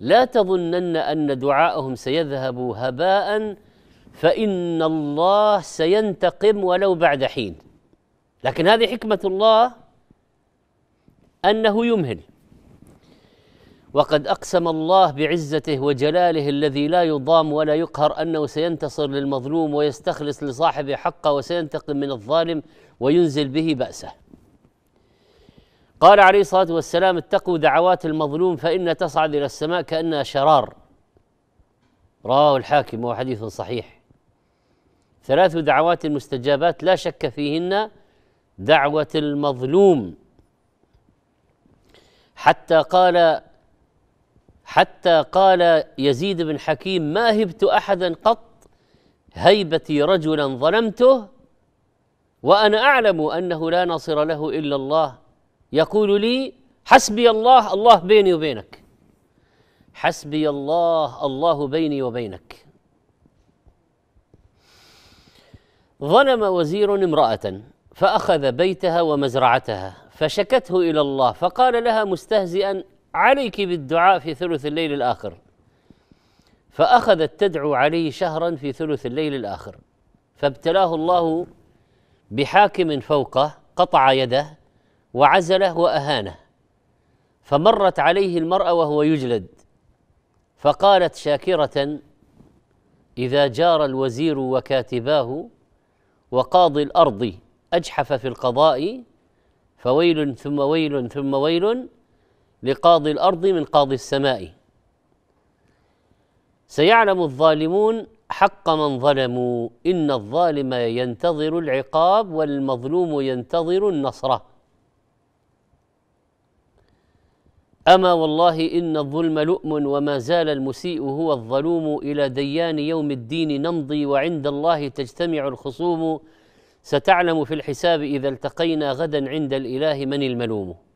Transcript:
لا تظنن ان دعاءهم سيذهب هباء فان الله سينتقم ولو بعد حين لكن هذه حكمه الله انه يمهل وقد اقسم الله بعزته وجلاله الذي لا يضام ولا يقهر انه سينتصر للمظلوم ويستخلص لصاحبه حقه وسينتقم من الظالم وينزل به باسه قال عليه الصلاة والسلام اتقوا دعوات المظلوم فإن تصعد إلى السماء كأنها شرار رواه الحاكم وهو حديث صحيح ثلاث دعوات مستجابات لا شك فيهن دعوة المظلوم حتى قال حتى قال يزيد بن حكيم ما هبت أحدا قط هيبتي رجلا ظلمته وأنا أعلم أنه لا ناصر له إلا الله يقول لي حسبي الله الله بيني وبينك حسبي الله الله بيني وبينك ظلم وزير امراه فاخذ بيتها ومزرعتها فشكته الى الله فقال لها مستهزئا عليك بالدعاء في ثلث الليل الاخر فاخذت تدعو عليه شهرا في ثلث الليل الاخر فابتلاه الله بحاكم فوقه قطع يده وعزله واهانه فمرت عليه المراه وهو يجلد فقالت شاكره اذا جار الوزير وكاتباه وقاضي الارض اجحف في القضاء فويل ثم ويل ثم ويل لقاضي الارض من قاضي السماء سيعلم الظالمون حق من ظلموا ان الظالم ينتظر العقاب والمظلوم ينتظر النصره اما والله ان الظلم لؤم وما زال المسيء هو الظلوم الى ديان يوم الدين نمضي وعند الله تجتمع الخصوم ستعلم في الحساب اذا التقينا غدا عند الاله من الملوم